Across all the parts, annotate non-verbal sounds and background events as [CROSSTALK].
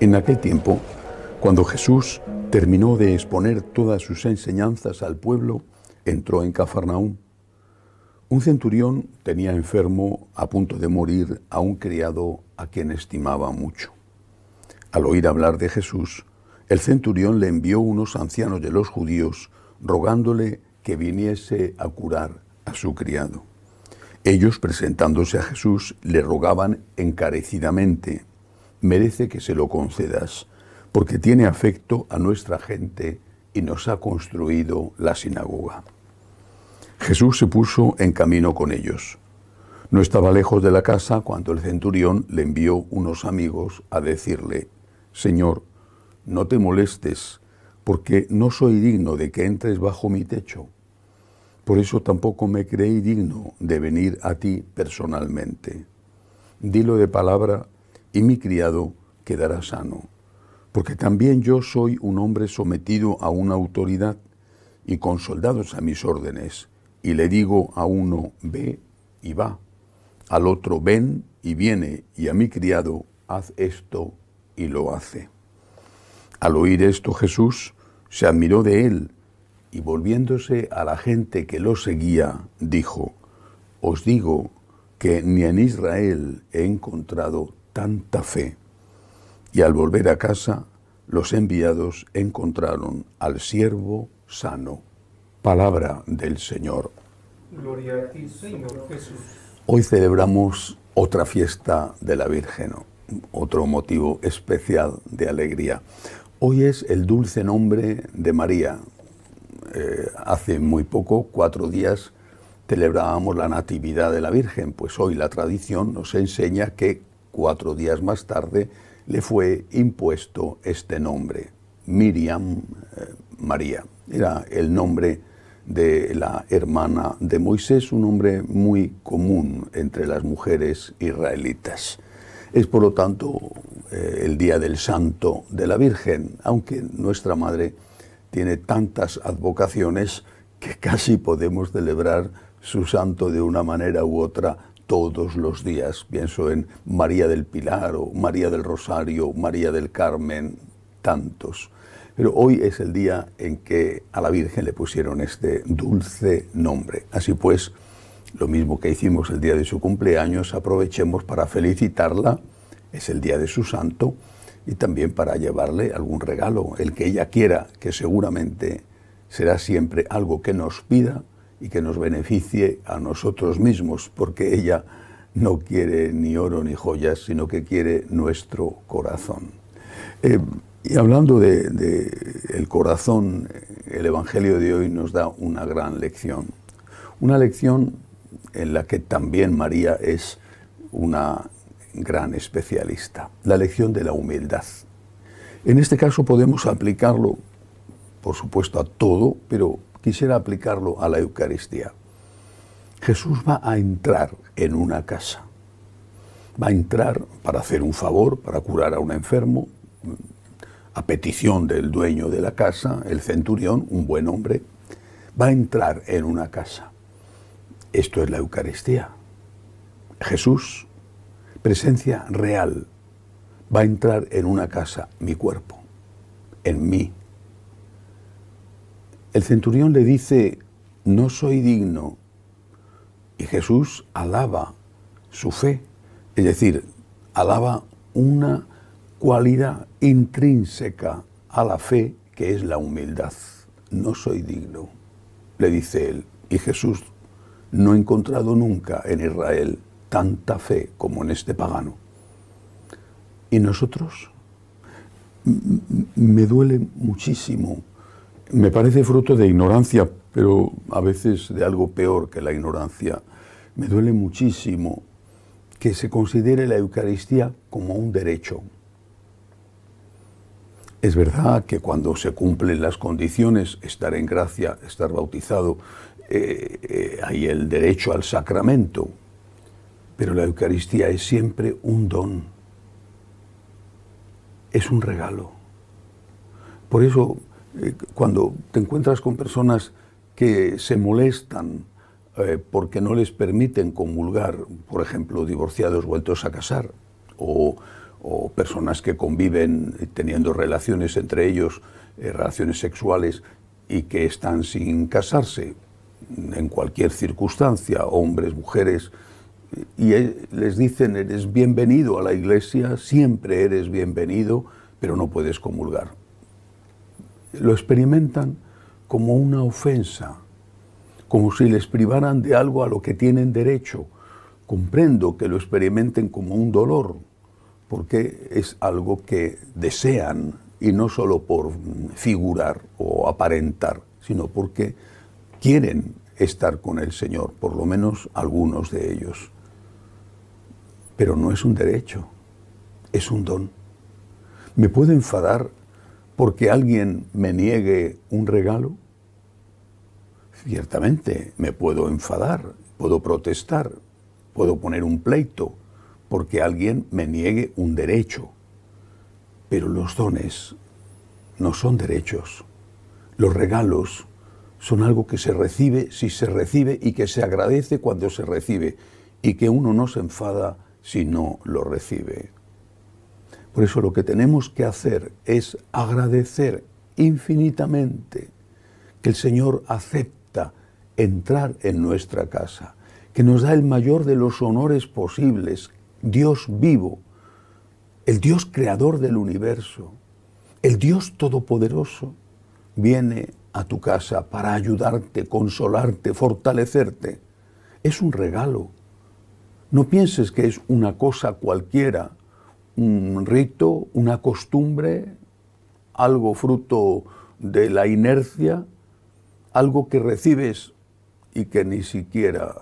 En aquel tiempo, cuando Jesús terminó de exponer todas sus enseñanzas al pueblo, entró en Cafarnaún. Un centurión tenía enfermo, a punto de morir, a un criado a quien estimaba mucho. Al oír hablar de Jesús, el centurión le envió unos ancianos de los judíos rogándole que viniese a curar a su criado. Ellos, presentándose a Jesús, le rogaban encarecidamente, merece que se lo concedas, porque tiene afecto a nuestra gente y nos ha construido la sinagoga. Jesús se puso en camino con ellos. No estaba lejos de la casa cuando el centurión le envió unos amigos a decirle, Señor, no te molestes, porque no soy digno de que entres bajo mi techo. Por eso tampoco me creí digno de venir a ti personalmente. Dilo de palabra y mi criado quedará sano, porque también yo soy un hombre sometido a una autoridad y con soldados a mis órdenes, y le digo a uno, ve y va, al otro, ven y viene, y a mi criado, haz esto y lo hace. Al oír esto Jesús se admiró de él y volviéndose a la gente que lo seguía, dijo, Os digo que ni en Israel he encontrado tanta fe. Y al volver a casa, los enviados encontraron al siervo sano. Palabra del Señor. Señor Jesús. Hoy celebramos otra fiesta de la Virgen, otro motivo especial de alegría. Hoy es el dulce nombre de María. Eh, hace muy poco, cuatro días, celebrábamos la Natividad de la Virgen, pues hoy la tradición nos enseña que cuatro días más tarde le fue impuesto este nombre, Miriam eh, María. Era el nombre de la hermana de Moisés, un nombre muy común entre las mujeres israelitas. Es por lo tanto eh, el día del santo de la Virgen, aunque nuestra Madre tiene tantas advocaciones que [LAUGHS] casi podemos celebrar su santo de una manera u otra todos los días. Pienso en María del Pilar o María del Rosario, María del Carmen, tantos. Pero hoy es el día en que a la Virgen le pusieron este dulce nombre. Así pues, lo mismo que hicimos el día de su cumpleaños, aprovechemos para felicitarla, es el día de su santo, y también para llevarle algún regalo, el que ella quiera, que seguramente será siempre algo que nos pida y que nos beneficie a nosotros mismos, porque ella no quiere ni oro ni joyas, sino que quiere nuestro corazón. Eh, y hablando del de, el corazón, el Evangelio de hoy nos da una gran lección. Una lección en la que también María es una gran especialista, la lección de la humildad. En este caso podemos aplicarlo, por supuesto, a todo, pero quisiera aplicarlo a la Eucaristía. Jesús va a entrar en una casa. Va a entrar para hacer un favor, para curar a un enfermo, a petición del dueño de la casa, el centurión, un buen hombre. Va a entrar en una casa. Esto es la Eucaristía. Jesús, presencia real, va a entrar en una casa, mi cuerpo, en mí. El centurión le dice, no soy digno. Y Jesús alaba su fe, es decir, alaba una cualidad intrínseca a la fe que es la humildad. No soy digno, le dice él. Y Jesús no he encontrado nunca en Israel tanta fe como en este pagano. ¿Y nosotros? Me duele muchísimo. Me parece fruto de ignorancia, pero a veces de algo peor que la ignorancia. Me duele muchísimo que se considere la Eucaristía como un derecho, es verdad que cuando se cumplen las condiciones, estar en gracia, estar bautizado, eh, eh, hay el derecho al sacramento, pero la Eucaristía es siempre un don, es un regalo. Por eso, eh, cuando te encuentras con personas que se molestan porque no les permiten comulgar, por ejemplo, divorciados vueltos a casar, o o personas que conviven teniendo relaciones entre ellos, eh, relaciones sexuales, y que están sin casarse en cualquier circunstancia, hombres, mujeres, y e, les dicen, eres bienvenido a la iglesia, siempre eres bienvenido, pero no puedes comulgar. Lo experimentan como una ofensa, como si les privaran de algo a lo que tienen derecho. Comprendo que lo experimenten como un dolor, porque es algo que desean y no solo por figurar o aparentar, sino porque quieren estar con el Señor, por lo menos algunos de ellos. Pero no es un derecho, es un don. ¿Me puedo enfadar porque alguien me niegue un regalo? Ciertamente, me puedo enfadar, puedo protestar, puedo poner un pleito, porque alguien me niegue un derecho. Pero los dones no son derechos. Los regalos son algo que se recibe si se recibe y que se agradece cuando se recibe y que uno no se enfada si no lo recibe. Por eso lo que tenemos que hacer es agradecer infinitamente que el Señor acepta entrar en nuestra casa, que nos da el mayor de los honores posibles, Dios vivo, el Dios creador del universo, el Dios todopoderoso, viene a tu casa para ayudarte, consolarte, fortalecerte. Es un regalo. No pienses que es una cosa cualquiera, un rito, una costumbre, algo fruto de la inercia, algo que recibes y que ni siquiera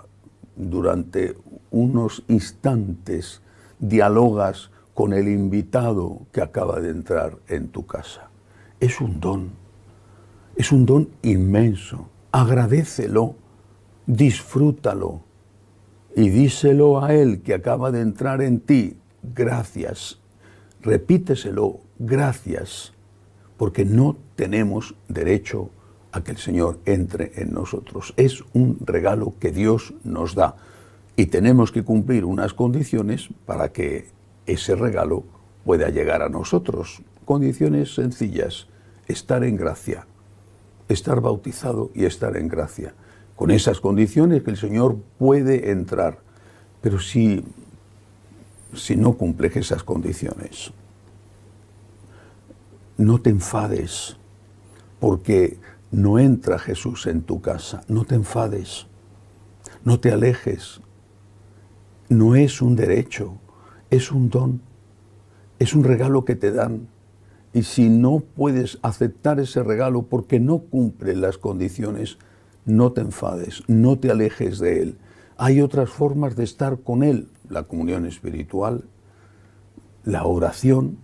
durante unos instantes dialogas con el invitado que acaba de entrar en tu casa. Es un don, es un don inmenso. Agradecelo, disfrútalo y díselo a él que acaba de entrar en ti. Gracias. Repíteselo, gracias, porque no tenemos derecho a que el Señor entre en nosotros. Es un regalo que Dios nos da y tenemos que cumplir unas condiciones para que ese regalo pueda llegar a nosotros. Condiciones sencillas, estar en gracia, estar bautizado y estar en gracia. Con esas condiciones que el Señor puede entrar, pero si, si no cumples esas condiciones, no te enfades, porque no entra Jesús en tu casa, no te enfades, no te alejes, no es un derecho, es un don, es un regalo que te dan. Y si no puedes aceptar ese regalo porque no cumple las condiciones, no te enfades, no te alejes de él. Hay otras formas de estar con él, la comunión espiritual, la oración,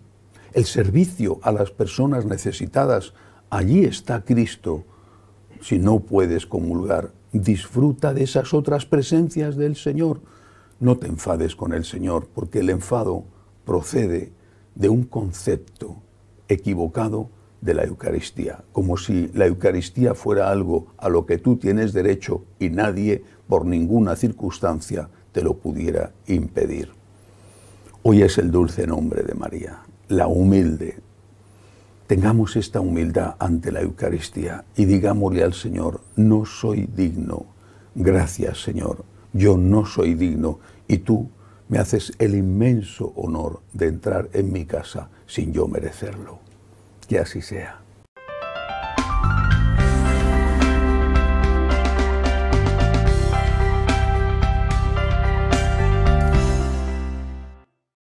el servicio a las personas necesitadas. Allí está Cristo. Si no puedes comulgar, disfruta de esas otras presencias del Señor no te enfades con el Señor, porque el enfado procede de un concepto equivocado de la Eucaristía, como si la Eucaristía fuera algo a lo que tú tienes derecho y nadie, por ninguna circunstancia, te lo pudiera impedir. Hoy es el dulce nombre de María, la humilde. Tengamos esta humildad ante la Eucaristía y digámosle al Señor, no soy digno, gracias Señor yo no soy digno y tú me haces el inmenso honor de entrar en mi casa sin yo merecerlo. Que así sea.